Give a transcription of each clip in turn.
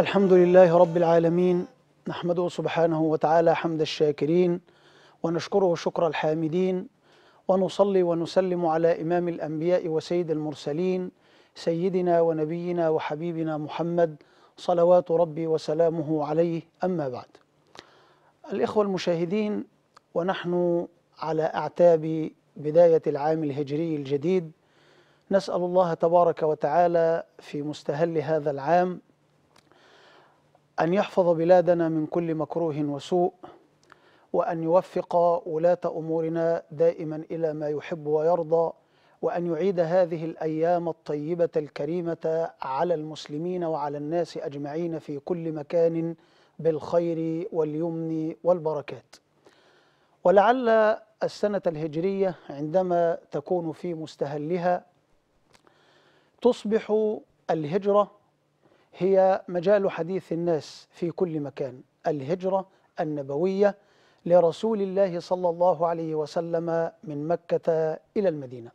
الحمد لله رب العالمين نحمده سبحانه وتعالى حمد الشاكرين ونشكره شكر الحامدين ونصلي ونسلم على إمام الأنبياء وسيد المرسلين سيدنا ونبينا وحبيبنا محمد صلوات ربي وسلامه عليه أما بعد الإخوة المشاهدين ونحن على أعتاب بداية العام الهجري الجديد نسأل الله تبارك وتعالى في مستهل هذا العام أن يحفظ بلادنا من كل مكروه وسوء وأن يوفق ولاة أمورنا دائما إلى ما يحب ويرضى وأن يعيد هذه الأيام الطيبة الكريمة على المسلمين وعلى الناس أجمعين في كل مكان بالخير واليمن والبركات ولعل السنة الهجرية عندما تكون في مستهلها تصبح الهجرة هي مجال حديث الناس في كل مكان الهجرة النبوية لرسول الله صلى الله عليه وسلم من مكة إلى المدينة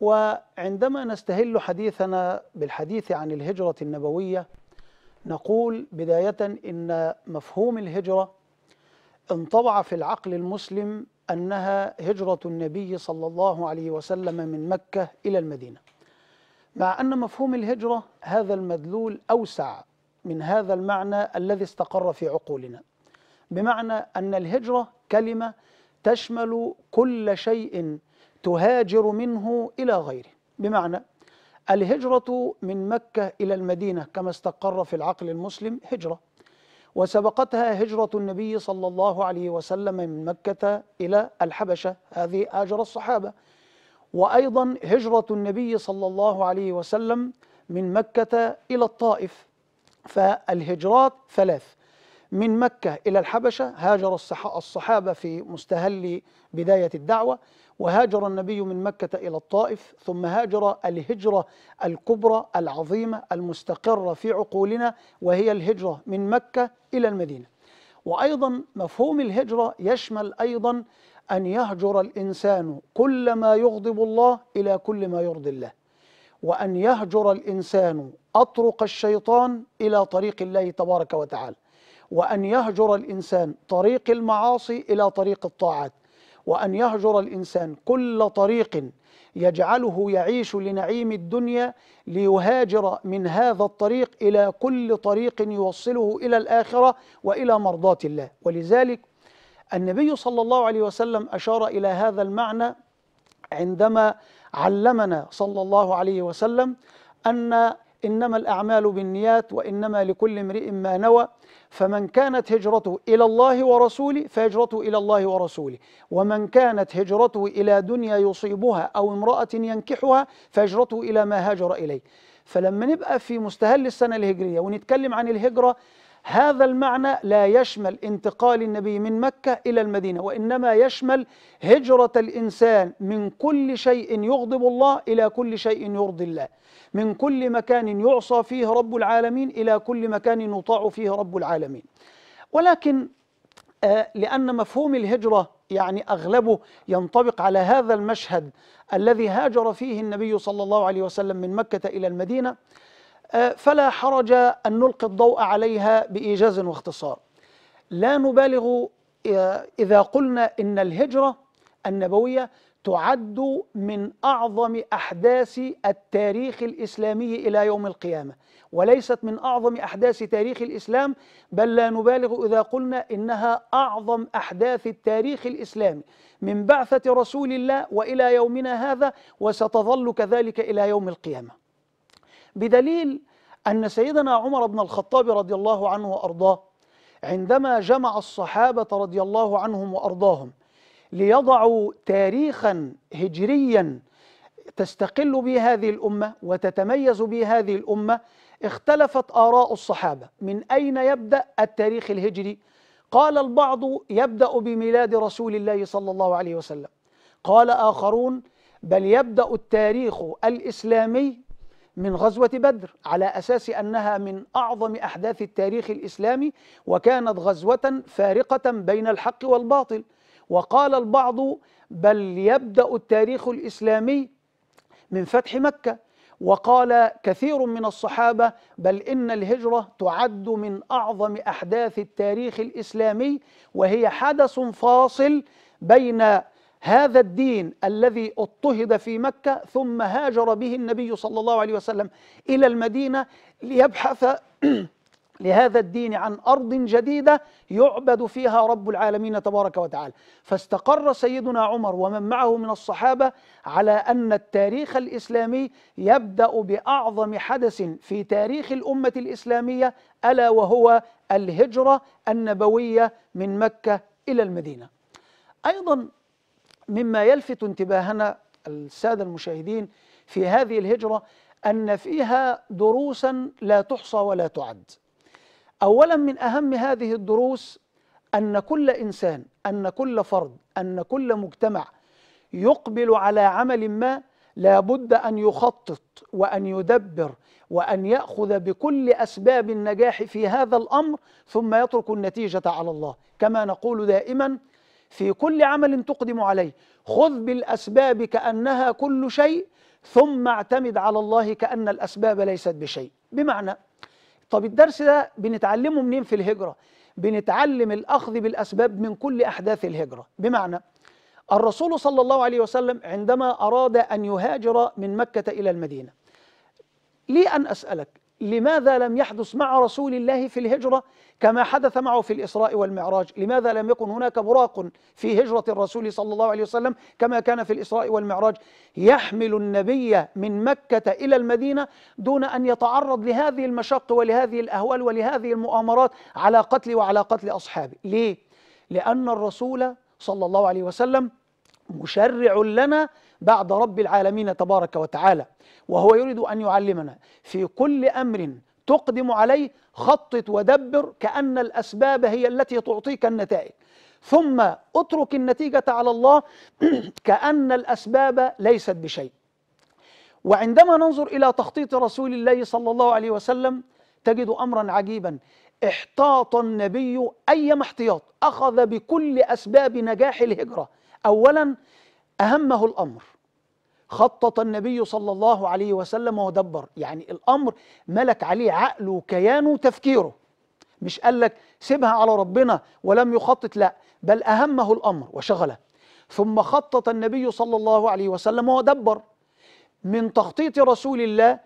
وعندما نستهل حديثنا بالحديث عن الهجرة النبوية نقول بداية إن مفهوم الهجرة انطبع في العقل المسلم أنها هجرة النبي صلى الله عليه وسلم من مكة إلى المدينة مع أن مفهوم الهجرة هذا المدلول أوسع من هذا المعنى الذي استقر في عقولنا بمعنى أن الهجرة كلمة تشمل كل شيء تهاجر منه إلى غيره بمعنى الهجرة من مكة إلى المدينة كما استقر في العقل المسلم هجرة وسبقتها هجرة النبي صلى الله عليه وسلم من مكة إلى الحبشة هذه هاجر الصحابة وأيضا هجرة النبي صلى الله عليه وسلم من مكة إلى الطائف فالهجرات ثلاث من مكة إلى الحبشة هاجر الصحابة في مستهل بداية الدعوة وهاجر النبي من مكة إلى الطائف ثم هاجر الهجرة الكبرى العظيمة المستقرة في عقولنا وهي الهجرة من مكة إلى المدينة وأيضا مفهوم الهجرة يشمل أيضا أن يهجر الإنسان كل ما يغضب الله إلى كل ما يرضي الله وأن يهجر الإنسان أطرق الشيطان إلى طريق الله تبارك وتعالى وأن يهجر الإنسان طريق المعاصي إلى طريق الطاعات وأن يهجر الإنسان كل طريق يجعله يعيش لنعيم الدنيا ليهاجر من هذا الطريق إلى كل طريق يوصله إلى الآخرة وإلى مرضاة الله ولذلك النبي صلى الله عليه وسلم أشار إلى هذا المعنى عندما علمنا صلى الله عليه وسلم أن إنما الأعمال بالنيات وإنما لكل امرئ ما نوى فمن كانت هجرته إلى الله ورسوله فهجرته إلى الله ورسوله ومن كانت هجرته إلى دنيا يصيبها أو امرأة ينكحها فهجرته إلى ما هاجر إليه فلما نبقى في مستهل السنة الهجرية ونتكلم عن الهجرة هذا المعنى لا يشمل انتقال النبي من مكة إلى المدينة وإنما يشمل هجرة الإنسان من كل شيء يغضب الله إلى كل شيء يرضي الله من كل مكان يعصى فيه رب العالمين إلى كل مكان يطاع فيه رب العالمين ولكن آه، لأن مفهوم الهجرة يعني أغلبه ينطبق على هذا المشهد الذي هاجر فيه النبي صلى الله عليه وسلم من مكة إلى المدينة أه، فلا حرج أن نلقي الضوء عليها بإيجاز واختصار لا نبالغ أه، إذا قلنا إن الهجرة النبوية تعد من أعظم أحداث التاريخ الإسلامي إلى يوم القيامة وليست من أعظم أحداث تاريخ الإسلام بل لا نبالغ إذا قلنا إنها أعظم أحداث التاريخ الإسلامي من بعثة رسول الله وإلى يومنا هذا وستظل كذلك إلى يوم القيامة بدليل أن سيدنا عمر بن الخطاب رضي الله عنه وأرضاه عندما جمع الصحابة رضي الله عنهم وأرضاهم ليضعوا تاريخا هجريا تستقل به هذه الأمة وتتميز به هذه الأمة اختلفت آراء الصحابة من أين يبدأ التاريخ الهجري قال البعض يبدأ بميلاد رسول الله صلى الله عليه وسلم قال آخرون بل يبدأ التاريخ الإسلامي من غزوة بدر على أساس أنها من أعظم أحداث التاريخ الإسلامي وكانت غزوة فارقة بين الحق والباطل وقال البعض بل يبدأ التاريخ الإسلامي من فتح مكة وقال كثير من الصحابة بل إن الهجرة تعد من أعظم أحداث التاريخ الإسلامي وهي حدث فاصل بين هذا الدين الذي اضطهد في مكه ثم هاجر به النبي صلى الله عليه وسلم الى المدينه ليبحث لهذا الدين عن ارض جديده يعبد فيها رب العالمين تبارك وتعالى فاستقر سيدنا عمر ومن معه من الصحابه على ان التاريخ الاسلامي يبدا باعظم حدث في تاريخ الامه الاسلاميه الا وهو الهجره النبويه من مكه الى المدينه ايضا مما يلفت انتباهنا الساده المشاهدين في هذه الهجره ان فيها دروسا لا تحصى ولا تعد. اولا من اهم هذه الدروس ان كل انسان، ان كل فرد، ان كل مجتمع يقبل على عمل ما لابد ان يخطط وان يدبر وان ياخذ بكل اسباب النجاح في هذا الامر ثم يترك النتيجه على الله، كما نقول دائما في كل عمل تقدم عليه خذ بالأسباب كأنها كل شيء ثم اعتمد على الله كأن الأسباب ليست بشيء بمعنى طب الدرس ده بنتعلمه منين في الهجرة بنتعلم الأخذ بالأسباب من كل أحداث الهجرة بمعنى الرسول صلى الله عليه وسلم عندما أراد أن يهاجر من مكة إلى المدينة لي أن أسألك لماذا لم يحدث مع رسول الله في الهجرة كما حدث معه في الإسراء والمعراج لماذا لم يكن هناك براق في هجرة الرسول صلى الله عليه وسلم كما كان في الإسراء والمعراج يحمل النبي من مكة إلى المدينة دون أن يتعرض لهذه المشقة ولهذه الأهوال ولهذه المؤامرات على قتل وعلى قتل أصحابه ليه؟ لأن الرسول صلى الله عليه وسلم مشرع لنا بعد رب العالمين تبارك وتعالى وهو يريد أن يعلمنا في كل أمر تقدم عليه خطط ودبر كأن الأسباب هي التي تعطيك النتائج ثم اترك النتيجة على الله كأن الأسباب ليست بشيء وعندما ننظر إلى تخطيط رسول الله صلى الله عليه وسلم تجد أمرا عجيبا احتاط النبي أيما احتياط أخذ بكل أسباب نجاح الهجرة أولا أهمه الأمر خطط النبي صلى الله عليه وسلم ودبر يعني الأمر ملك عليه عقله وكيانه وتفكيره مش قال لك سيبها على ربنا ولم يخطط لا بل أهمه الأمر وشغله ثم خطط النبي صلى الله عليه وسلم ودبر من تخطيط رسول الله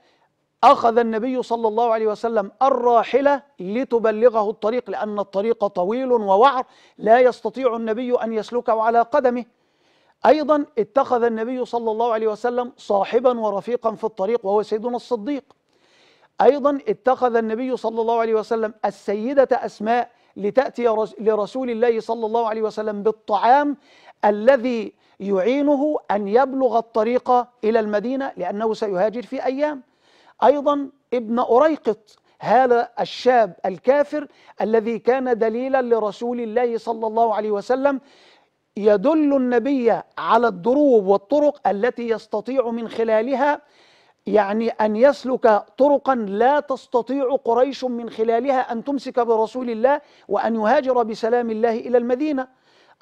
أخذ النبي صلى الله عليه وسلم الراحلة لتبلغه الطريق لأن الطريق طويل ووعر لا يستطيع النبي أن يسلكه على قدمه أيضا اتخذ النبي صلى الله عليه وسلم صاحبا ورفيقا في الطريق وهو سيدنا الصديق أيضا اتخذ النبي صلى الله عليه وسلم السيدة أسماء لتأتي لرسول الله صلى الله عليه وسلم بالطعام الذي يعينه أن يبلغ الطريق إلى المدينة لأنه سيهاجر في أيام أيضا ابن أريقط هذا الشاب الكافر الذي كان دليلا لرسول الله صلى الله عليه وسلم يدل النبي على الدروب والطرق التي يستطيع من خلالها يعني أن يسلك طرقا لا تستطيع قريش من خلالها أن تمسك برسول الله وأن يهاجر بسلام الله إلى المدينة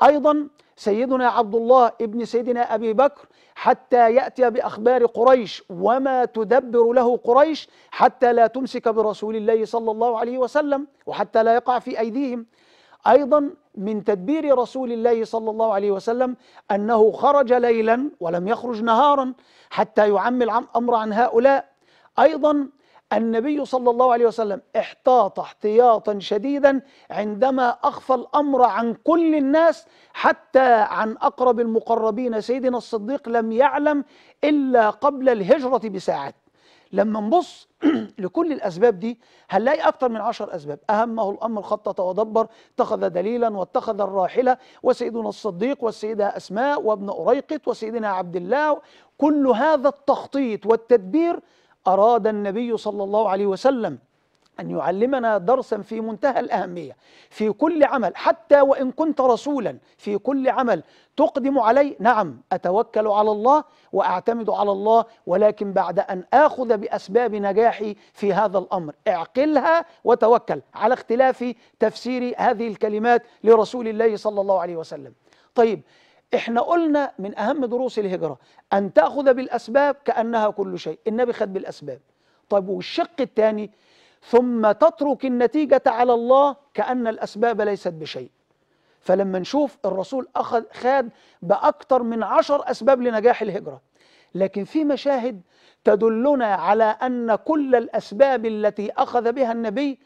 أيضا سيدنا عبد الله ابن سيدنا أبي بكر حتى يأتي بأخبار قريش وما تدبر له قريش حتى لا تمسك برسول الله صلى الله عليه وسلم وحتى لا يقع في أيديهم أيضا من تدبير رسول الله صلى الله عليه وسلم أنه خرج ليلا ولم يخرج نهارا حتى يعمل أمر عن هؤلاء أيضا النبي صلى الله عليه وسلم احتاط احتياطا شديدا عندما اخفى الامر عن كل الناس حتى عن اقرب المقربين سيدنا الصديق لم يعلم الا قبل الهجره بساعات لما نبص لكل الأسباب دي هنلاقي أكثر من عشر أسباب أهمه الأمر خطط ودبر اتخذ دليلا واتخذ الراحلة وسيدنا الصديق والسيدة أسماء وابن أريقط وسيدنا عبد الله كل هذا التخطيط والتدبير أراد النبي صلى الله عليه وسلم أن يعلمنا درسا في منتهى الأهمية في كل عمل حتى وإن كنت رسولا في كل عمل تقدم عليه نعم أتوكل على الله وأعتمد على الله ولكن بعد أن آخذ بأسباب نجاحي في هذا الأمر اعقلها وتوكل على اختلاف تفسير هذه الكلمات لرسول الله صلى الله عليه وسلم طيب احنا قلنا من اهم دروس الهجره ان تاخذ بالاسباب كانها كل شيء النبي خد بالاسباب طيب والشق الثاني ثم تترك النتيجه على الله كان الاسباب ليست بشيء فلما نشوف الرسول أخذ خاد بأكثر من عشر أسباب لنجاح الهجرة لكن في مشاهد تدلنا على أن كل الأسباب التي أخذ بها النبي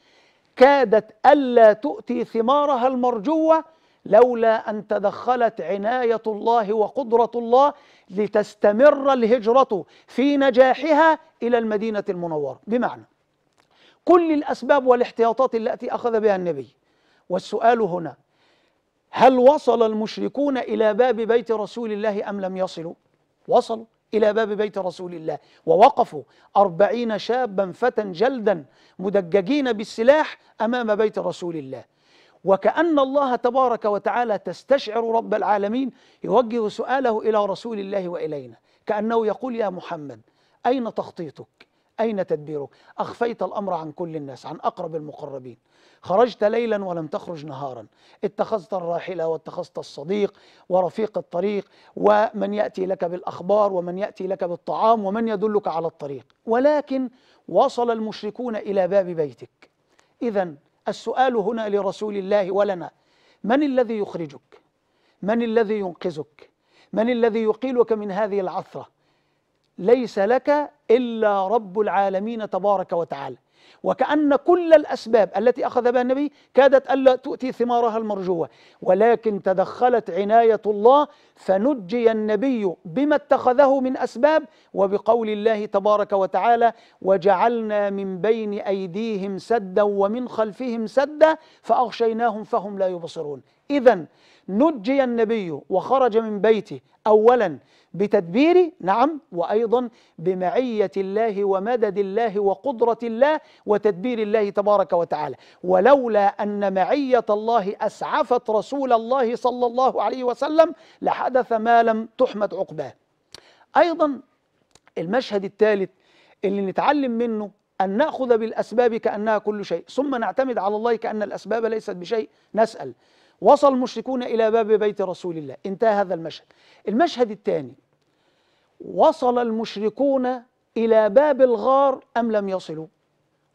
كادت ألا تؤتي ثمارها المرجوة لولا ان تدخلت عنايه الله وقدره الله لتستمر الهجره في نجاحها الى المدينه المنوره بمعنى كل الاسباب والاحتياطات التي اخذ بها النبي والسؤال هنا هل وصل المشركون الى باب بيت رسول الله ام لم يصلوا وصلوا إلى باب بيت رسول الله ووقفوا أربعين شابا فتى جلدا مدججين بالسلاح أمام بيت رسول الله وكأن الله تبارك وتعالى تستشعر رب العالمين يوجه سؤاله إلى رسول الله وإلينا كأنه يقول يا محمد أين تخطيطك أين تدبيرك أخفيت الأمر عن كل الناس عن أقرب المقربين خرجت ليلا ولم تخرج نهارا اتخذت الراحلة واتخذت الصديق ورفيق الطريق ومن يأتي لك بالأخبار ومن يأتي لك بالطعام ومن يدلك على الطريق ولكن وصل المشركون إلى باب بيتك إذا السؤال هنا لرسول الله ولنا من الذي يخرجك من الذي ينقذك من الذي يقيلك من هذه العثره ليس لك الا رب العالمين تبارك وتعالى وكأن كل الأسباب التي أخذ بها النبي كادت ألا تؤتي ثمارها المرجوة ولكن تدخلت عناية الله فنجي النبي بما اتخذه من أسباب وبقول الله تبارك وتعالى وجعلنا من بين أيديهم سدا ومن خلفهم سدا فأغشيناهم فهم لا يبصرون إذا نجي النبي وخرج من بيته أولا بتدبير نعم وأيضا بمعية الله ومدد الله وقدرة الله وتدبير الله تبارك وتعالى ولولا أن معية الله أسعفت رسول الله صلى الله عليه وسلم لحدث ما لم تحمد عقباه أيضا المشهد الثالث اللي نتعلم منه أن نأخذ بالأسباب كأنها كل شيء ثم نعتمد على الله كأن الأسباب ليست بشيء نسأل وصل المشركون إلى باب بيت رسول الله انتهى هذا المشهد المشهد الثاني وصل المشركون إلى باب الغار أم لم يصلوا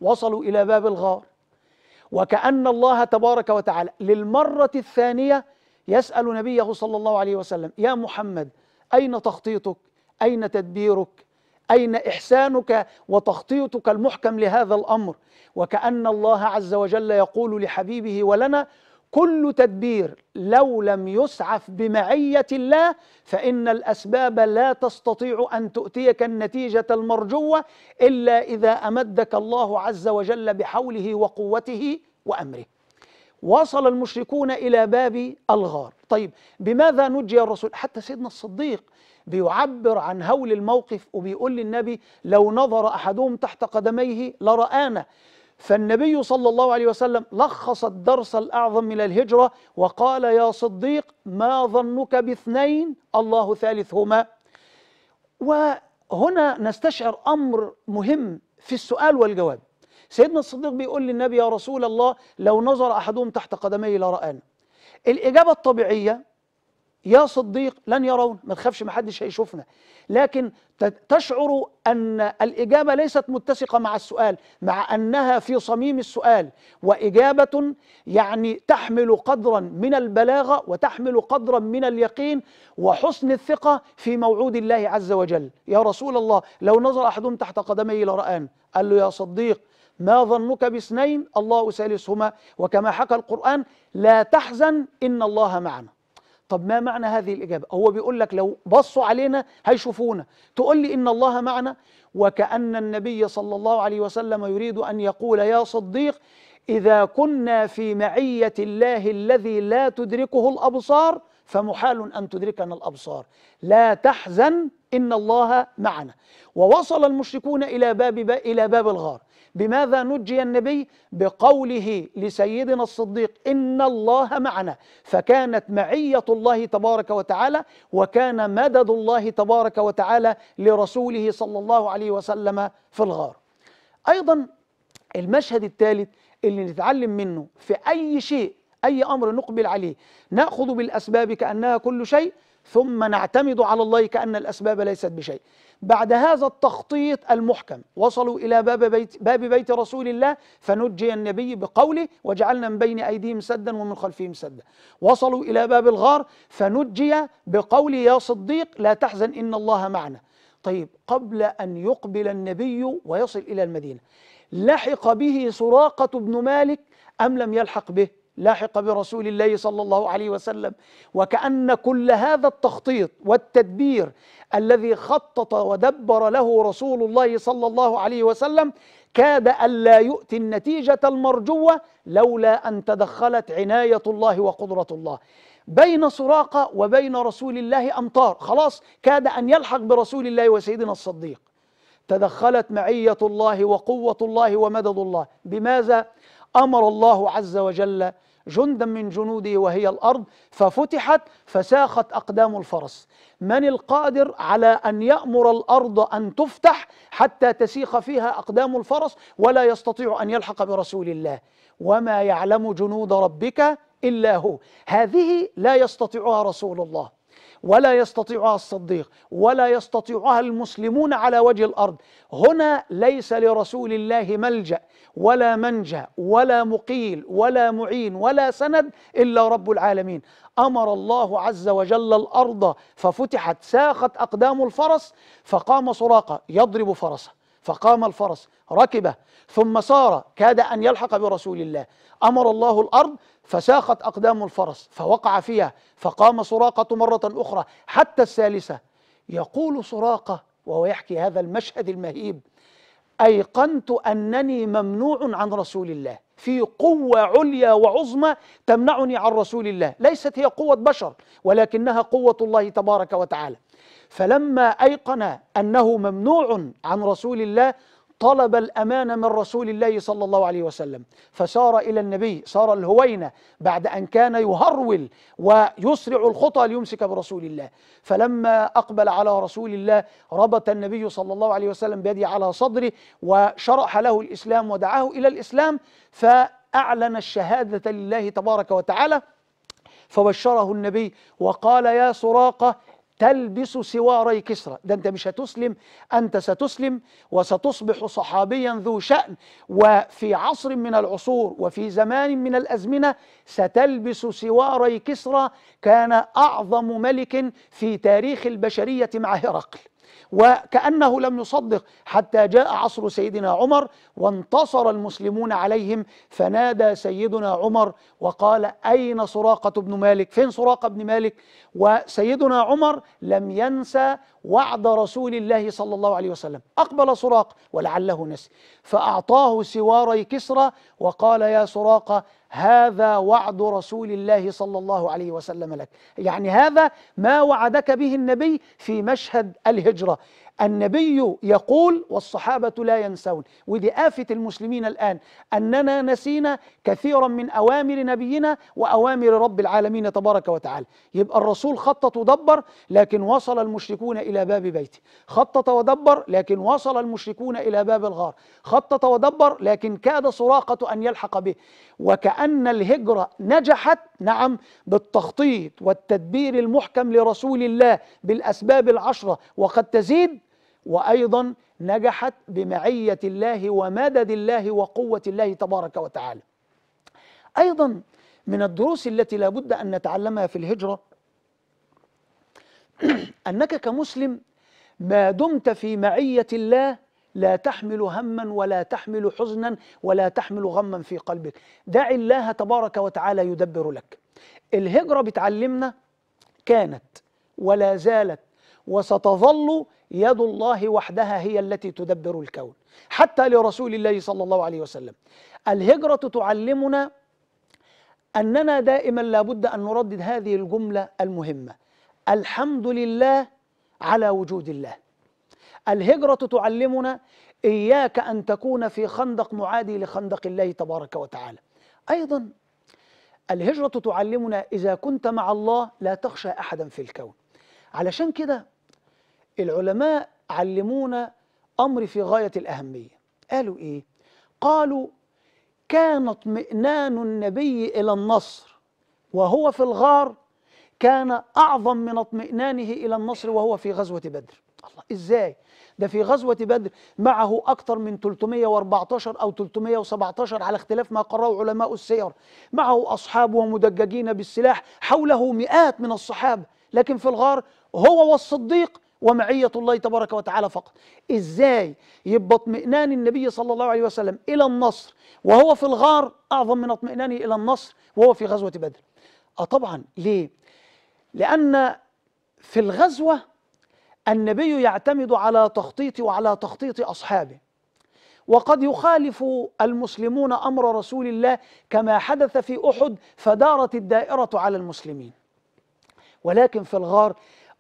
وصلوا إلى باب الغار وكأن الله تبارك وتعالى للمرة الثانية يسأل نبيه صلى الله عليه وسلم يا محمد أين تخطيطك أين تدبيرك أين إحسانك وتخطيطك المحكم لهذا الأمر وكأن الله عز وجل يقول لحبيبه ولنا كل تدبير لو لم يسعف بمعيه الله فان الاسباب لا تستطيع ان تؤتيك النتيجه المرجوه الا اذا امدك الله عز وجل بحوله وقوته وامره وصل المشركون الى باب الغار طيب بماذا نجي الرسول حتى سيدنا الصديق بيعبر عن هول الموقف وبيقول للنبي لو نظر احدهم تحت قدميه لرانا فالنبي صلى الله عليه وسلم لخص الدرس الأعظم من الهجرة وقال يا صديق ما ظنك باثنين الله ثالثهما وهنا نستشعر أمر مهم في السؤال والجواب سيدنا الصديق بيقول للنبي يا رسول الله لو نظر أحدهم تحت قدمي لرآنا الإجابة الطبيعية يا صديق لن يرون ما تخافش ما حدش هيشوفنا لكن تشعر أن الإجابة ليست متسقة مع السؤال مع أنها في صميم السؤال وإجابة يعني تحمل قدرا من البلاغة وتحمل قدرا من اليقين وحسن الثقة في موعود الله عز وجل يا رسول الله لو نظر أحدهم تحت قدمي لرآن قال له يا صديق ما ظنك باثنين الله ثالثهما وكما حكى القرآن لا تحزن إن الله معنا طب ما معنى هذه الإجابة هو بيقول لك لو بصوا علينا هيشوفونا تقول لي إن الله معنا وكأن النبي صلى الله عليه وسلم يريد أن يقول يا صديق إذا كنا في معية الله الذي لا تدركه الأبصار فمحال أن تدركنا الأبصار لا تحزن إن الله معنا ووصل المشركون إلى باب, إلى باب الغار بماذا نجي النبي بقوله لسيدنا الصديق إن الله معنا فكانت معية الله تبارك وتعالى وكان مدد الله تبارك وتعالى لرسوله صلى الله عليه وسلم في الغار أيضا المشهد الثالث اللي نتعلم منه في أي شيء أي أمر نقبل عليه نأخذ بالأسباب كأنها كل شيء ثم نعتمد على الله كأن الأسباب ليست بشيء بعد هذا التخطيط المحكم وصلوا إلى باب بيت, باب بيت رسول الله فنجي النبي بقوله وجعلنا من بين أيديهم سدا ومن خلفهم سدا وصلوا إلى باب الغار فنجي بقوله يا صديق لا تحزن إن الله معنا طيب قبل أن يقبل النبي ويصل إلى المدينة لحق به سراقة بن مالك أم لم يلحق به لاحق برسول الله صلى الله عليه وسلم وكأن كل هذا التخطيط والتدبير الذي خطط ودبر له رسول الله صلى الله عليه وسلم كاد ألا يؤتي النتيجة المرجوة لولا أن تدخلت عناية الله وقدرة الله بين سراقة وبين رسول الله أمطار خلاص كاد أن يلحق برسول الله وسيدنا الصديق تدخلت معية الله وقوة الله ومدد الله بماذا؟ امر الله عز وجل جندا من جنوده وهي الارض ففتحت فساخت اقدام الفرس من القادر على ان يامر الارض ان تفتح حتى تسيخ فيها اقدام الفرس ولا يستطيع ان يلحق برسول الله وما يعلم جنود ربك الا هو هذه لا يستطيعها رسول الله ولا يستطيعها الصديق ولا يستطيعها المسلمون على وجه الارض هنا ليس لرسول الله ملجا ولا منجا ولا مقيل ولا معين ولا سند الا رب العالمين امر الله عز وجل الارض ففتحت ساخت اقدام الفرس فقام سراقه يضرب فرسه فقام الفرس ركبه ثم سار كاد ان يلحق برسول الله امر الله الارض فساقت أقدام الفرس فوقع فيها فقام سراقة مرة أخرى حتى الثالثة يقول سراقة وهو يحكي هذا المشهد المهيب أيقنت أنني ممنوع عن رسول الله في قوة عليا وعظمى تمنعني عن رسول الله ليست هي قوة بشر ولكنها قوة الله تبارك وتعالى فلما أيقن أنه ممنوع عن رسول الله طلب الأمانة من رسول الله صلى الله عليه وسلم فسار إلى النبي سار الهوينة بعد أن كان يهرول ويسرع الخطى ليمسك برسول الله فلما أقبل على رسول الله ربط النبي صلى الله عليه وسلم بيده على صدره وشرح له الإسلام ودعاه إلى الإسلام فأعلن الشهادة لله تبارك وتعالى فبشره النبي وقال يا سراقة تلبس سواري كسرى ده انت مش هتسلم انت ستسلم وستصبح صحابيا ذو شأن وفي عصر من العصور وفي زمان من الازمنه ستلبس سواري كسرى كان اعظم ملك في تاريخ البشريه مع هرقل وكأنه لم يصدق حتى جاء عصر سيدنا عمر وانتصر المسلمون عليهم فنادى سيدنا عمر وقال أين سراقة بن مالك فين سراقة بن مالك وسيدنا عمر لم ينسى وعد رسول الله صلى الله عليه وسلم أقبل سراق ولعله نسي فأعطاه سواري كسرى وقال يا سراقة هذا وعد رسول الله صلى الله عليه وسلم لك يعني هذا ما وعدك به النبي في مشهد الهجرة النبي يقول والصحابة لا ينسون ودي آفة المسلمين الآن أننا نسينا كثيرا من أوامر نبينا وأوامر رب العالمين تبارك وتعالى يبقى الرسول خطط ودبر لكن وصل المشركون إلى باب بيته خطط ودبر لكن وصل المشركون إلى باب الغار خطط ودبر لكن كاد سراقة أن يلحق به وكأن الهجرة نجحت نعم بالتخطيط والتدبير المحكم لرسول الله بالأسباب العشرة وقد تزيد وايضا نجحت بمعيه الله ومدد الله وقوه الله تبارك وتعالى. ايضا من الدروس التي لابد ان نتعلمها في الهجره انك كمسلم ما دمت في معيه الله لا تحمل هما ولا تحمل حزنا ولا تحمل غما في قلبك دع الله تبارك وتعالى يدبر لك الهجرة بتعلمنا كانت ولا زالت وستظل يد الله وحدها هي التي تدبر الكون حتى لرسول الله صلى الله عليه وسلم الهجرة تعلمنا أننا دائما لابد أن نردد هذه الجملة المهمة الحمد لله على وجود الله الهجرة تعلمنا إياك أن تكون في خندق معادي لخندق الله تبارك وتعالى أيضا الهجرة تعلمنا إذا كنت مع الله لا تخشى أحدا في الكون علشان كده العلماء علمونا أمر في غاية الأهمية قالوا إيه؟ قالوا كان اطمئنان النبي إلى النصر وهو في الغار كان أعظم من اطمئنانه إلى النصر وهو في غزوة بدر الله إزاي؟ ده في غزوة بدر معه أكثر من 314 أو 317 على اختلاف ما قرأه علماء السير معه أصحابه ومدججين بالسلاح حوله مئات من الصحابة لكن في الغار هو والصديق ومعية الله تبارك وتعالى فقط إزاي يبقى اطمئنان النبي صلى الله عليه وسلم إلى النصر وهو في الغار أعظم من اطمئنانه إلى النصر وهو في غزوة بدر أه طبعا ليه لأن في الغزوة النبي يعتمد على تخطيط وعلى تخطيط أصحابه وقد يخالف المسلمون أمر رسول الله كما حدث في أحد فدارت الدائرة على المسلمين ولكن في الغار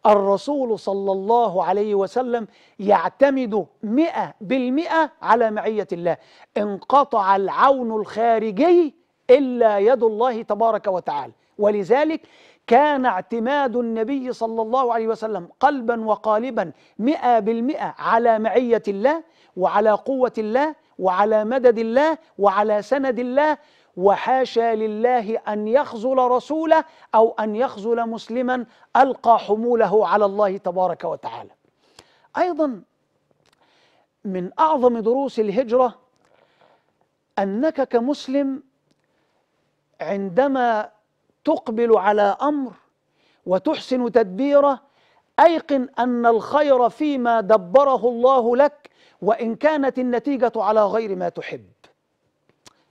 الرسول صلى الله عليه وسلم يعتمد مئة بالمئة على معية الله انقطع العون الخارجي إلا يد الله تبارك وتعالى ولذلك كان اعتماد النبي صلى الله عليه وسلم قلبا وقالبا مئة بالمئة على معية الله وعلى قوة الله وعلى مدد الله وعلى سند الله وحاشا لله ان يخذل رسوله او ان يخذل مسلما القى حموله على الله تبارك وتعالى. ايضا من اعظم دروس الهجره انك كمسلم عندما تقبل على امر وتحسن تدبيره ايقن ان الخير فيما دبره الله لك وان كانت النتيجه على غير ما تحب.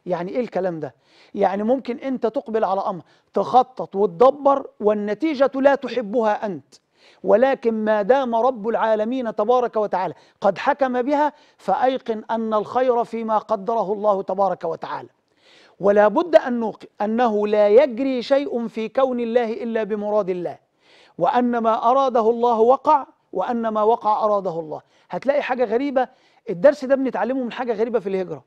يعني ايه الكلام ده يعني ممكن انت تقبل على امر تخطط وتدبر والنتيجه لا تحبها انت ولكن ما دام رب العالمين تبارك وتعالى قد حكم بها فايقن ان الخير فيما قدره الله تبارك وتعالى ولا بد ان نوقن انه لا يجري شيء في كون الله الا بمراد الله وان ما اراده الله وقع وان ما وقع اراده الله هتلاقي حاجه غريبه الدرس ده بنتعلمه من حاجه غريبه في الهجره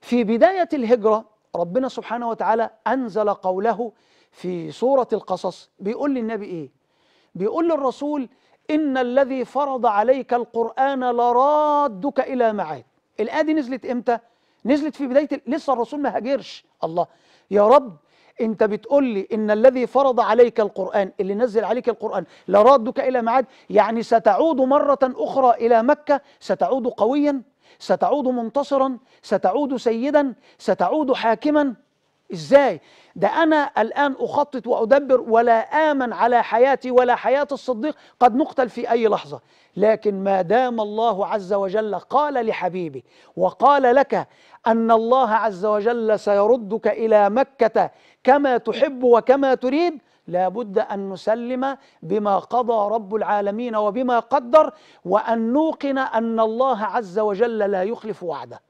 في بداية الهجرة ربنا سبحانه وتعالى أنزل قوله في سورة القصص بيقول للنبي إيه؟ بيقول للرسول إن الذي فرض عليك القرآن لرادك إلى معاد الآية دي نزلت إمتى؟ نزلت في بداية لسه الرسول ما هاجرش الله يا رب انت بتقول لي ان الذي فرض عليك القرآن اللي نزل عليك القرآن لرادك إلى معاد يعني ستعود مرة أخرى إلى مكة ستعود قويا ستعود منتصرا ستعود سيدا ستعود حاكما ازاي ده انا الان اخطط وادبر ولا امن على حياتي ولا حياه الصديق قد نقتل في اي لحظه لكن ما دام الله عز وجل قال لحبيبي وقال لك ان الله عز وجل سيردك الى مكه كما تحب وكما تريد لابد أن نسلم بما قضى رب العالمين وبما قدر وأن نوقن أن الله عز وجل لا يخلف وعده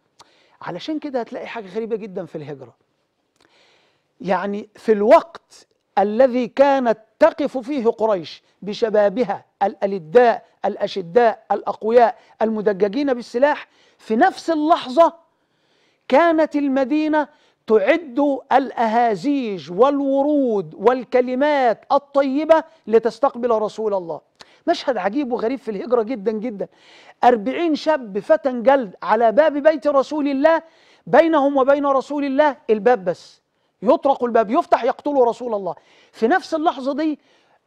علشان كده هتلاقي حاجة غريبة جدا في الهجرة يعني في الوقت الذي كانت تقف فيه قريش بشبابها الألداء الأشداء الأقوياء المدججين بالسلاح في نفس اللحظة كانت المدينة تعد الاهازيج والورود والكلمات الطيبه لتستقبل رسول الله مشهد عجيب وغريب في الهجره جدا جدا أربعين شاب فتى جلد على باب بيت رسول الله بينهم وبين رسول الله الباب بس يطرق الباب يفتح يقتلوا رسول الله في نفس اللحظه دي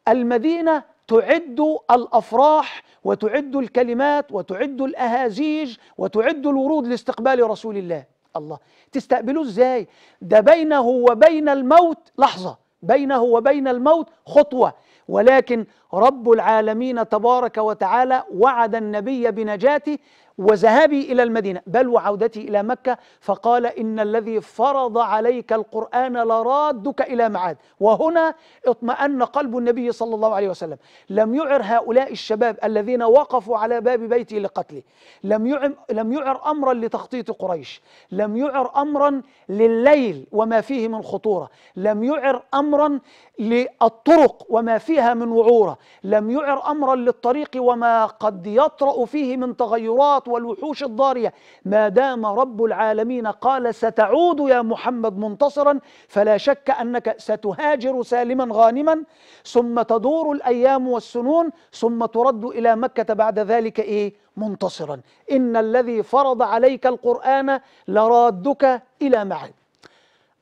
المدينه تعد الافراح وتعد الكلمات وتعد الاهازيج وتعد الورود لاستقبال رسول الله الله تستقبلوه ازاي ده بينه وبين الموت لحظه بينه وبين الموت خطوه ولكن رب العالمين تبارك وتعالى وعد النبي بنجاته وذهابي الى المدينه بل وعودتي الى مكه فقال ان الذي فرض عليك القران لرادك الى معاد وهنا اطمأن قلب النبي صلى الله عليه وسلم لم يعر هؤلاء الشباب الذين وقفوا على باب بيته لقتله لم يعر لم يعر امرا لتخطيط قريش لم يعر امرا لليل وما فيه من خطوره لم يعر امرا للطرق وما فيها من وعوره لم يعر أمرا للطريق وما قد يطرأ فيه من تغيرات والوحوش الضارية ما دام رب العالمين قال ستعود يا محمد منتصرا فلا شك أنك ستهاجر سالما غانما ثم تدور الأيام والسنون ثم ترد إلى مكة بعد ذلك إيه منتصرا إن الذي فرض عليك القرآن لرادك إلى معه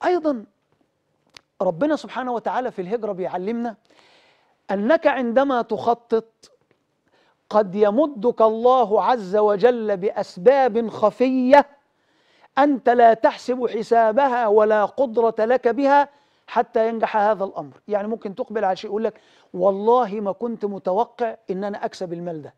أيضا ربنا سبحانه وتعالى في الهجرة بيعلمنا انك عندما تخطط قد يمدك الله عز وجل باسباب خفيه انت لا تحسب حسابها ولا قدره لك بها حتى ينجح هذا الامر يعني ممكن تقبل على شيء يقول لك والله ما كنت متوقع ان انا اكسب المال ده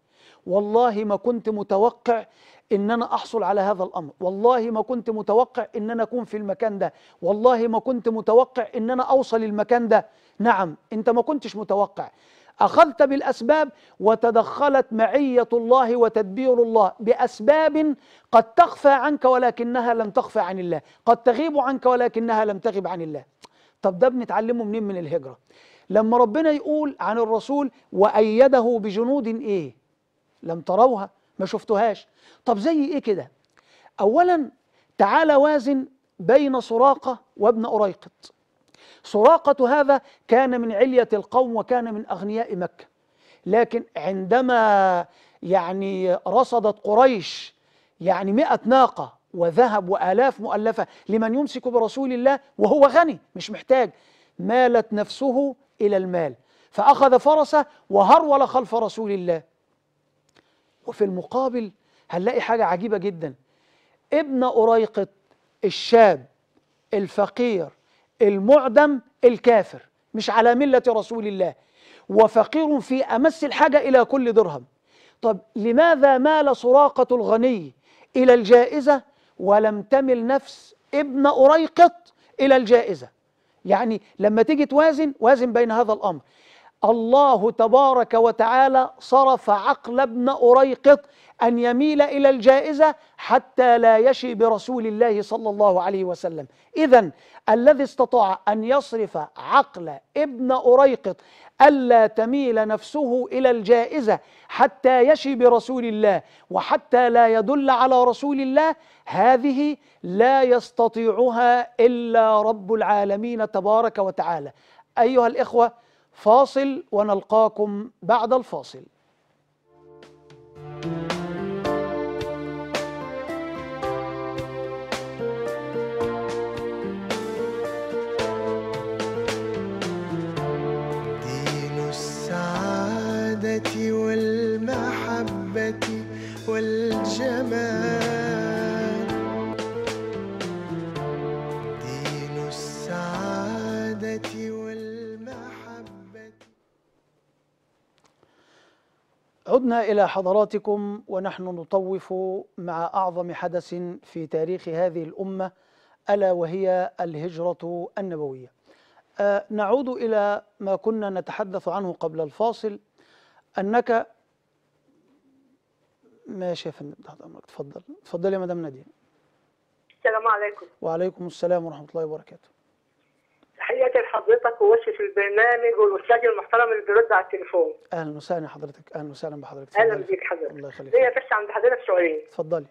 والله ما كنت متوقع ان انا احصل على هذا الامر والله ما كنت متوقع ان انا اكون في المكان ده والله ما كنت متوقع ان انا اوصل المكان ده نعم انت ما كنتش متوقع اخذت بالاسباب وتدخلت معيه الله وتدبير الله باسباب قد تخفى عنك ولكنها لم تخفى عن الله قد تغيب عنك ولكنها لم تغب عن الله طب ده بنتعلمه منين من الهجره لما ربنا يقول عن الرسول وايده بجنود ايه لم تروها ما شفتهاش طب زي ايه كده اولا تعال وازن بين سراقه وابن أريقط سراقة هذا كان من علية القوم وكان من أغنياء مكة لكن عندما يعني رصدت قريش يعني مئة ناقة وذهب وآلاف مؤلفة لمن يمسك برسول الله وهو غني مش محتاج مالت نفسه إلى المال فأخذ فرسه وهرول خلف رسول الله وفي المقابل هنلاقي حاجة عجيبة جدا ابن أريقط الشاب الفقير المعدم الكافر مش على ملة رسول الله وفقير في أمس الحاجة إلى كل درهم طب لماذا مال سراقة الغني إلى الجائزة ولم تمل نفس ابن أريقط إلى الجائزة يعني لما تيجي توازن وازن بين هذا الأمر الله تبارك وتعالى صرف عقل ابن أريقط أن يميل إلى الجائزة حتى لا يشي برسول الله صلى الله عليه وسلم إذا الذي استطاع أن يصرف عقل ابن أريقط ألا تميل نفسه إلى الجائزة حتى يشي برسول الله وحتى لا يدل على رسول الله هذه لا يستطيعها إلا رب العالمين تبارك وتعالى أيها الإخوة فاصل ونلقاكم بعد الفاصل thank you إلى حضراتكم ونحن نطوف مع أعظم حدث في تاريخ هذه الأمة ألا وهي الهجرة النبوية أه، نعود إلى ما كنا نتحدث عنه قبل الفاصل أنك ماشي يا فندم تحت أمرك تفضل تفضل يا مدام نادية السلام عليكم وعليكم السلام ورحمة الله وبركاته تحياتي لحضرتك ووشي البرنامج والاستاذ المحترم اللي بيرد على التليفون اهلا وسهلا حضرتك اهلا وسهلا بحضرتك اهلا بيك حضرتك الله يخليك ليا بس عند حضرتك سؤالين اتفضلي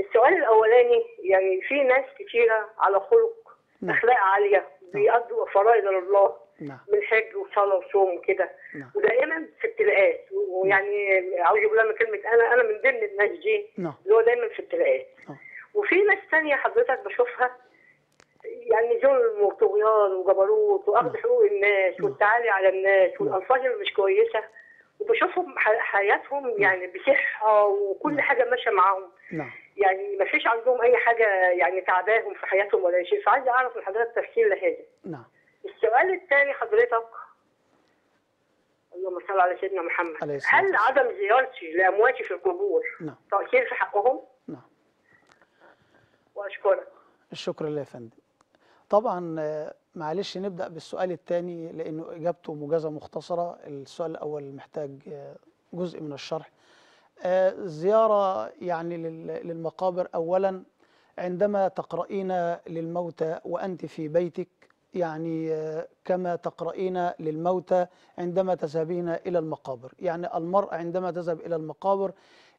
السؤال الاولاني يعني في ناس كثيره على خلق نعم. اخلاق عاليه بيقضوا نعم. فرائض الله نعم. من حج وصلاه وصوم وكده نعم. ودائما في ابتلاءات ويعني عاوز اقول من كلمه انا انا من ضمن الناس دي نعم. اللي هو دايما في ابتلاءات نعم. وفي ناس ثانيه حضرتك بشوفها يعني ظلم وطغيان وجبروت واخذ حقوق الناس والتعالي على الناس والالفاظ اللي مش كويسه وبشوفهم حياتهم يعني بصحه وكل حاجه ماشيه معاهم نعم يعني ما فيش عندهم اي حاجه يعني تعباهم في حياتهم ولا شيء فعايز اعرف من حضرتك تفسير لهذا نعم السؤال الثاني حضرتك اللهم صل على سيدنا محمد عليه هل عدم زيارتي لامواتي في القبور نعم تاثير في حقهم؟ نعم واشكرك الشكر لله يا فندم طبعا معلش نبدأ بالسؤال الثاني لأنه إجابته مجازه مختصرة السؤال الأول محتاج جزء من الشرح آه، زيارة يعني للمقابر أولا عندما تقرئين للموتى وأنت في بيتك يعني آه، كما تقرئين للموتى عندما تذهبين إلى المقابر يعني المرء عندما تذهب إلى المقابر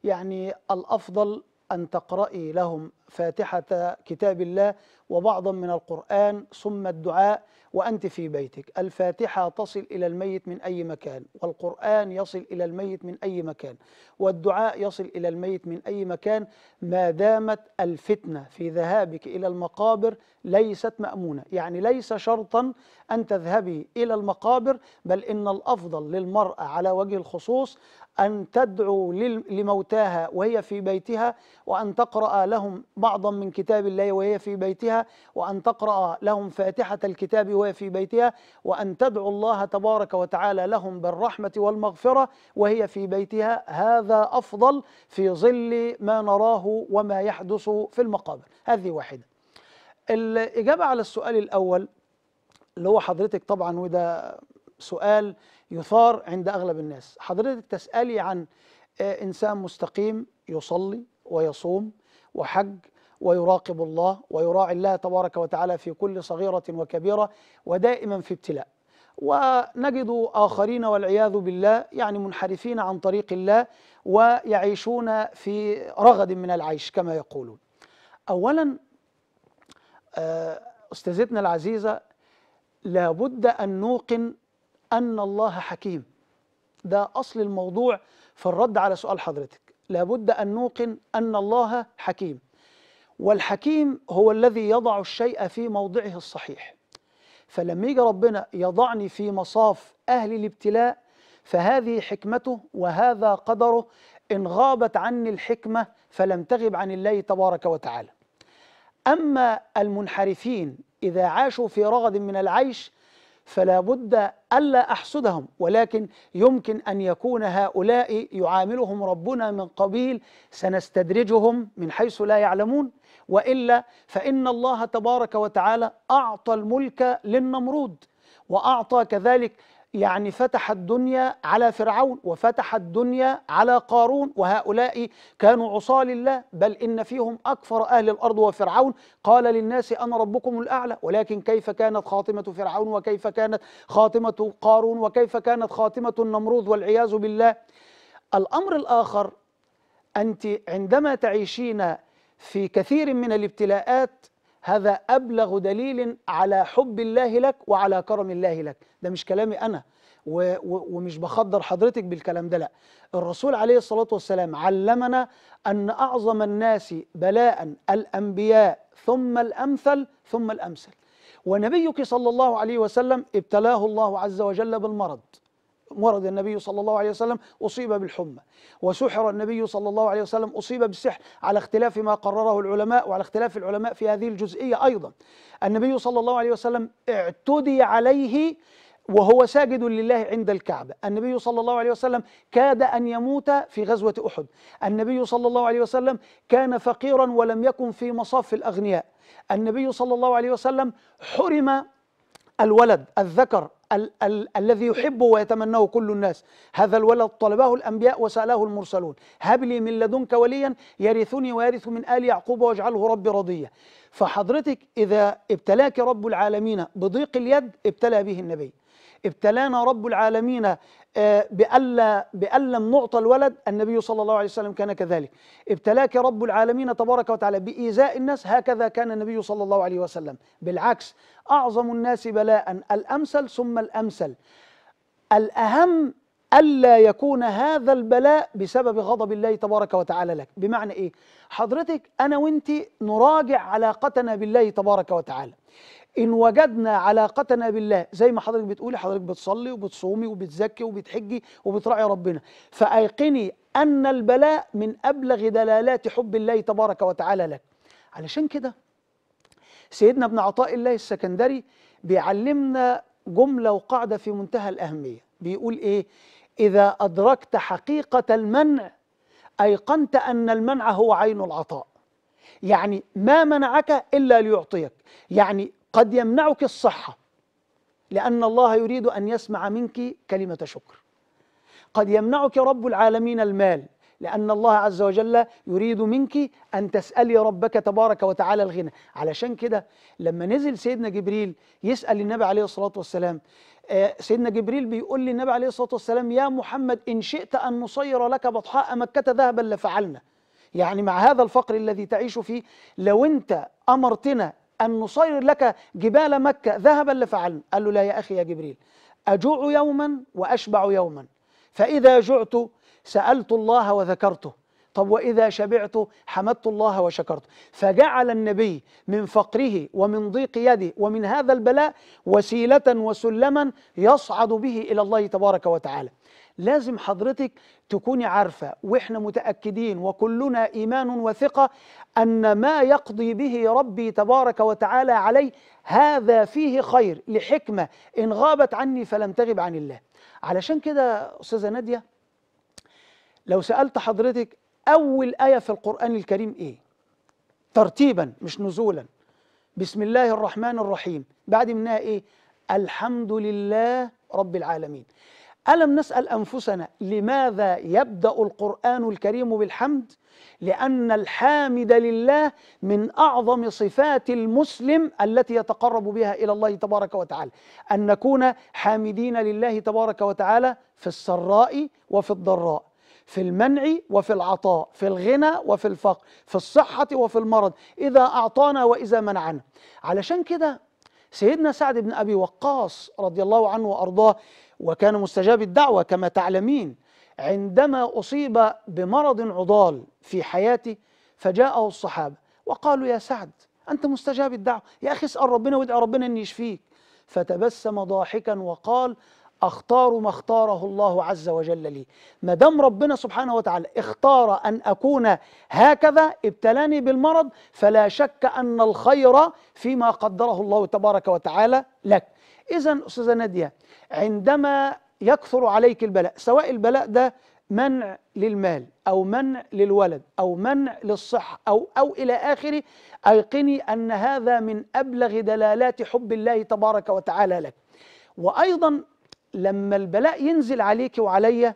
يعني الأفضل أن تقرأي لهم فاتحة كتاب الله وبعضا من القرآن ثم الدعاء وأنت في بيتك الفاتحة تصل إلى الميت من أي مكان والقرآن يصل إلى الميت من أي مكان والدعاء يصل إلى الميت من أي مكان ما دامت الفتنة في ذهابك إلى المقابر ليست مأمونة يعني ليس شرطا أن تذهبي إلى المقابر بل إن الأفضل للمرأة على وجه الخصوص أن تدعو لموتاها وهي في بيتها وأن تقرأ لهم بعضا من كتاب الله وهي في بيتها وأن تقرأ لهم فاتحة الكتاب وهي في بيتها وأن تدعو الله تبارك وتعالى لهم بالرحمة والمغفرة وهي في بيتها هذا أفضل في ظل ما نراه وما يحدث في المقابر هذه واحدة الإجابة على السؤال الأول اللي هو حضرتك طبعا وده سؤال يثار عند أغلب الناس حضرتك تسألي عن آه، إنسان مستقيم يصلي ويصوم وحج ويراقب الله ويراعي الله تبارك وتعالى في كل صغيرة وكبيرة ودائما في ابتلاء ونجد آخرين والعياذ بالله يعني منحرفين عن طريق الله ويعيشون في رغد من العيش كما يقولون أولا آه، أستاذتنا العزيزة لابد أن نوقن أن الله حكيم ده أصل الموضوع في الرد على سؤال حضرتك لابد أن نوقن أن الله حكيم والحكيم هو الذي يضع الشيء في موضعه الصحيح فلما يجي ربنا يضعني في مصاف أهل الابتلاء فهذه حكمته وهذا قدره إن غابت عني الحكمة فلم تغب عن الله تبارك وتعالى أما المنحرفين إذا عاشوا في رغد من العيش فلا بد ألا أحسدهم ولكن يمكن أن يكون هؤلاء يعاملهم ربنا من قبيل سنستدرجهم من حيث لا يعلمون وإلا فإن الله تبارك وتعالى أعطى الملك للنمرود وأعطى كذلك يعني فتح الدنيا على فرعون وفتح الدنيا على قارون وهؤلاء كانوا عصاة لله بل إن فيهم أكفر أهل الأرض وفرعون قال للناس أنا ربكم الأعلى ولكن كيف كانت خاتمة فرعون وكيف كانت خاتمة قارون وكيف كانت خاتمة النمرود والعياذ بالله الأمر الآخر أنت عندما تعيشين في كثير من الابتلاءات هذا أبلغ دليل على حب الله لك وعلى كرم الله لك ده مش كلامي أنا و و ومش بخدر حضرتك بالكلام ده لا الرسول عليه الصلاة والسلام علمنا أن أعظم الناس بلاء الأنبياء ثم الأمثل ثم الأمثل ونبيك صلى الله عليه وسلم ابتلاه الله عز وجل بالمرض مرض النبي صلى الله عليه وسلم أصيب بالحمى وسحر النبي صلى الله عليه وسلم أصيب بالسحر على اختلاف ما قرره العلماء وعلى اختلاف العلماء في هذه الجزئية أيضا النبي صلى الله عليه وسلم اعتدي عليه وهو ساجد لله عند الكعبة النبي صلى الله عليه وسلم كاد أن يموت في غزوة أحد النبي صلى الله عليه وسلم كان فقيرا ولم يكن في مصاف الأغنياء النبي صلى الله عليه وسلم حرم الولد الذكر ال ال الذي يحبه ويتمناه كل الناس هذا الولد طلبه الأنبياء وسأله المرسلون هب لي من لدنك وليا يرثني ويرث من آل يعقوب واجعله ربي رضيا فحضرتك إذا ابتلاك رب العالمين بضيق اليد ابتلى به النبي ابتلانا رب العالمين آه، بألا بأن نعطى الولد النبي صلى الله عليه وسلم كان كذلك ابتلاك رب العالمين تبارك وتعالى بإيذاء الناس هكذا كان النبي صلى الله عليه وسلم بالعكس أعظم الناس بلاء الأمثل ثم الأمثل الأهم ألا يكون هذا البلاء بسبب غضب الله تبارك وتعالى لك بمعنى إيه؟ حضرتك أنا وإنت نراجع علاقتنا بالله تبارك وتعالى إن وجدنا علاقتنا بالله زي ما حضرتك بتقولي حضرتك بتصلي وبتصومي وبتزكي وبتحجي وبتراعي ربنا فأيقني أن البلاء من أبلغ دلالات حب الله تبارك وتعالى لك علشان كده سيدنا ابن عطاء الله السكندري بيعلمنا جملة وقاعدة في منتهى الأهمية بيقول إيه إذا أدركت حقيقة المنع أيقنت أن المنع هو عين العطاء يعني ما منعك إلا ليعطيك يعني قد يمنعك الصحة لأن الله يريد أن يسمع منك كلمة شكر قد يمنعك رب العالمين المال لأن الله عز وجل يريد منك أن تسألي ربك تبارك وتعالى الغنى علشان كده لما نزل سيدنا جبريل يسأل النبي عليه الصلاة والسلام آه، سيدنا جبريل بيقول للنبي عليه الصلاة والسلام يا محمد إن شئت أن نصير لك بطحاء مكة ذهبا لفعلنا يعني مع هذا الفقر الذي تعيش فيه لو أنت أمرتنا أن نصير لك جبال مكة ذهبا لفعلنا قال له لا يا أخي يا جبريل أجوع يوما وأشبع يوما فإذا جعت سألت الله وذكرته طب وإذا شبعت حمدت الله وشكرته فجعل النبي من فقره ومن ضيق يده ومن هذا البلاء وسيلة وسلما يصعد به إلى الله تبارك وتعالى لازم حضرتك تكوني عارفة وإحنا متأكدين وكلنا إيمان وثقة أن ما يقضي به ربي تبارك وتعالى علي هذا فيه خير لحكمة إن غابت عني فلم تغب عن الله علشان كده أستاذة نادية لو سألت حضرتك أول آية في القرآن الكريم إيه ترتيبا مش نزولا بسم الله الرحمن الرحيم بعد منها إيه الحمد لله رب العالمين ألم نسأل أنفسنا لماذا يبدأ القرآن الكريم بالحمد؟ لأن الحامد لله من أعظم صفات المسلم التي يتقرب بها إلى الله تبارك وتعالى أن نكون حامدين لله تبارك وتعالى في السراء وفي الضراء في المنع وفي العطاء في الغنى وفي الفقر في الصحة وفي المرض إذا أعطانا وإذا منعنا علشان كده سيدنا سعد بن أبي وقاص رضي الله عنه وأرضاه وكان مستجاب الدعوة كما تعلمين عندما أصيب بمرض عضال في حياته فجاءه الصحابة وقالوا يا سعد أنت مستجاب الدعوة يا أخي اسأل ربنا وادعي ربنا أن يشفيك فتبسم ضاحكا وقال اختار ما اختاره الله عز وجل لي ما دام ربنا سبحانه وتعالى اختار ان اكون هكذا ابتلاني بالمرض فلا شك ان الخير فيما قدره الله تبارك وتعالى لك اذا استاذه ناديه عندما يكثر عليك البلاء سواء البلاء ده منع للمال او منع للولد او منع للصحه او او الى اخره ايقني ان هذا من ابلغ دلالات حب الله تبارك وتعالى لك وايضا لما البلاء ينزل عليك وعليا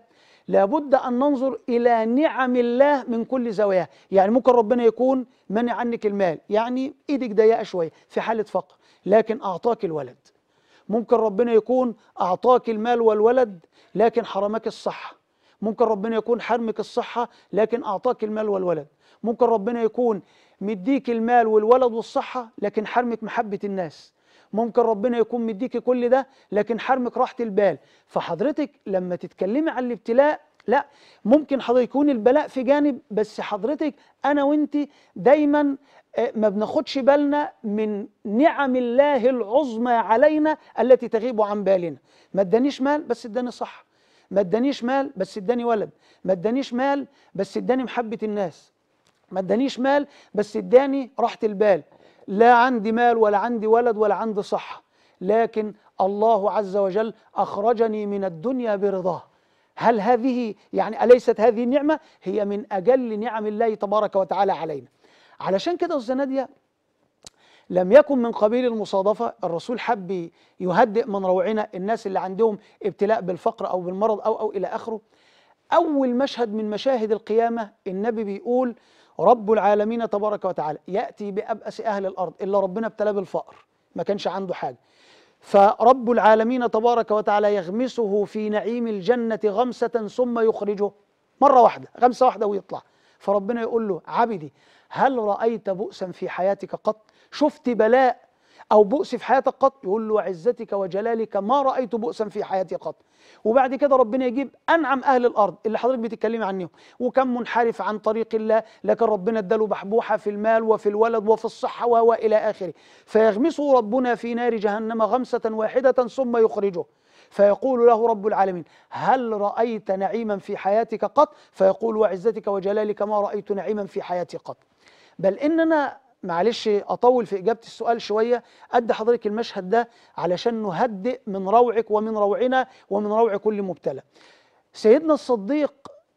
لابد أن ننظر إلى نعم الله من كل زواياها يعني ممكن ربنا يكون منع عنك المال يعني إيدك ضيقة شوية في حالة فقر لكن أعطاك الولد ممكن ربنا يكون أعطاك المال والولد لكن حرمك الصحة ممكن ربنا يكون حرمك الصحة لكن أعطاك المال والولد ممكن ربنا يكون مديك المال والولد والصحة لكن حرمك محبة الناس ممكن ربنا يكون مديكي كل ده لكن حرمك راحه البال فحضرتك لما تتكلمي عن الابتلاء لا ممكن حضرتك يكون البلاء في جانب بس حضرتك انا وانت دايما آه، ما بناخدش بالنا من نعم الله العظمى علينا التي تغيب عن بالنا ما ادانيش مال بس اداني صح ما ادانيش مال بس اداني ولد ما ادانيش مال بس اداني محبه الناس ما ادانيش مال بس اداني راحه البال لا عندي مال ولا عندي ولد ولا عندي صحة لكن الله عز وجل أخرجني من الدنيا برضاه هل هذه يعني أليست هذه نعمة هي من أجل نعم الله تبارك وتعالى علينا علشان كده الزنادية لم يكن من قبيل المصادفة الرسول حب يهدئ من روعنا الناس اللي عندهم ابتلاء بالفقر أو بالمرض أو أو إلى آخره أول مشهد من مشاهد القيامة النبي بيقول رب العالمين تبارك وتعالى ياتي بابأس اهل الارض الا ربنا ابتلاه بالفقر ما كانش عنده حاجه فرب العالمين تبارك وتعالى يغمسه في نعيم الجنه غمسه ثم يخرجه مره واحده غمسه واحده ويطلع فربنا يقول له عبدي هل رايت بؤسا في حياتك قط شفت بلاء او بؤس في حياتك قط يقول له وعزتك وجلالك ما رايت بؤسا في حياتي قط وبعد كده ربنا يجيب انعم اهل الارض اللي حضرتك بتتكلمي عنهم وكم منحرف عن طريق الله لكن ربنا اداله بحبوحه في المال وفي الولد وفي الصحه وإلى الى اخره فيغمسه ربنا في نار جهنم غمسه واحده ثم يخرجه فيقول له رب العالمين هل رأيت نعيما في حياتك قط فيقول وعزتك وجلالك ما رأيت نعيما في حياتي قط بل إننا معلش اطول في اجابه السؤال شويه ادي حضرتك المشهد ده علشان نهدئ من روعك ومن روعنا ومن روع كل مبتلى سيدنا الصديق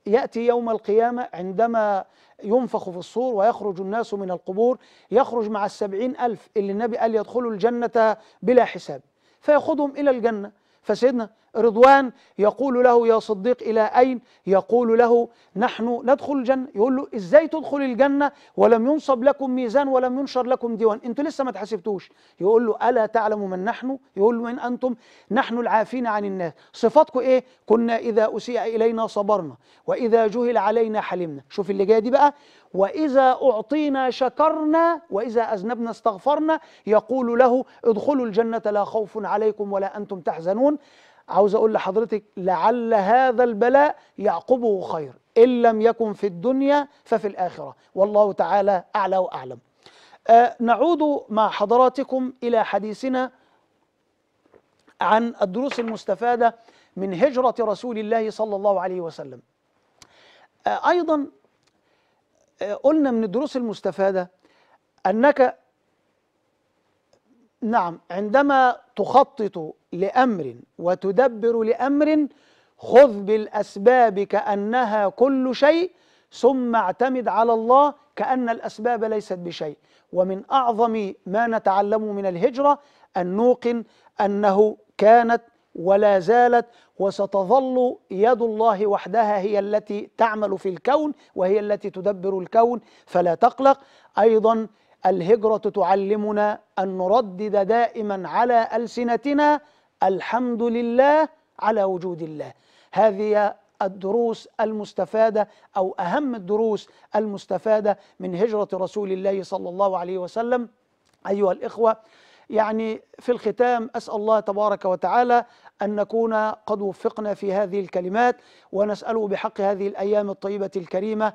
ياتي يوم القيامه عندما ينفخ في الصور ويخرج الناس من القبور يخرج مع السبعين ألف اللي النبي قال يدخلوا الجنة بلا حساب فيأخذهم إلى الجنة فسيدنا رضوان يقول له يا صديق إلى أين يقول له نحن ندخل الجنة يقول له إزاي تدخل الجنة ولم ينصب لكم ميزان ولم ينشر لكم ديوان أنتوا لسه ما تحسبتوش يقول له ألا تعلم من نحن يقول له من أنتم نحن العافين عن الناس صفاتكم إيه كنا إذا أسيء إلينا صبرنا وإذا جهل علينا حلمنا شوف اللي جاي دي بقى وإذا أعطينا شكرنا وإذا أذنبنا استغفرنا يقول له ادخلوا الجنة لا خوف عليكم ولا أنتم تحزنون عاوز اقول لحضرتك لعل هذا البلاء يعقبه خير ان لم يكن في الدنيا ففي الاخره والله تعالى اعلى واعلم آه نعود مع حضراتكم الى حديثنا عن الدروس المستفاده من هجره رسول الله صلى الله عليه وسلم آه ايضا آه قلنا من الدروس المستفاده انك نعم عندما تخطط لأمر وتدبر لأمر خذ بالأسباب كأنها كل شيء ثم اعتمد على الله كأن الأسباب ليست بشيء ومن أعظم ما نتعلم من الهجرة أن نوقن أنه كانت ولا زالت وستظل يد الله وحدها هي التي تعمل في الكون وهي التي تدبر الكون فلا تقلق أيضا الهجرة تعلمنا أن نردد دائما على ألسنتنا الحمد لله على وجود الله هذه الدروس المستفادة أو أهم الدروس المستفادة من هجرة رسول الله صلى الله عليه وسلم أيها الإخوة يعني في الختام أسأل الله تبارك وتعالى أن نكون قد وفقنا في هذه الكلمات ونسأله بحق هذه الأيام الطيبة الكريمة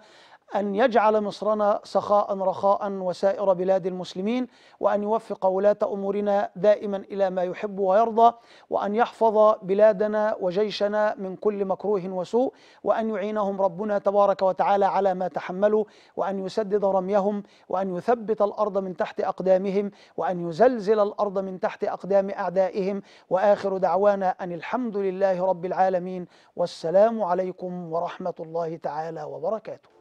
أن يجعل مصرنا سخاء رخاء وسائر بلاد المسلمين وأن يوفق ولاة أمورنا دائما إلى ما يحب ويرضى وأن يحفظ بلادنا وجيشنا من كل مكروه وسوء وأن يعينهم ربنا تبارك وتعالى على ما تحملوا وأن يسدد رميهم وأن يثبت الأرض من تحت أقدامهم وأن يزلزل الأرض من تحت أقدام أعدائهم وآخر دعوانا أن الحمد لله رب العالمين والسلام عليكم ورحمة الله تعالى وبركاته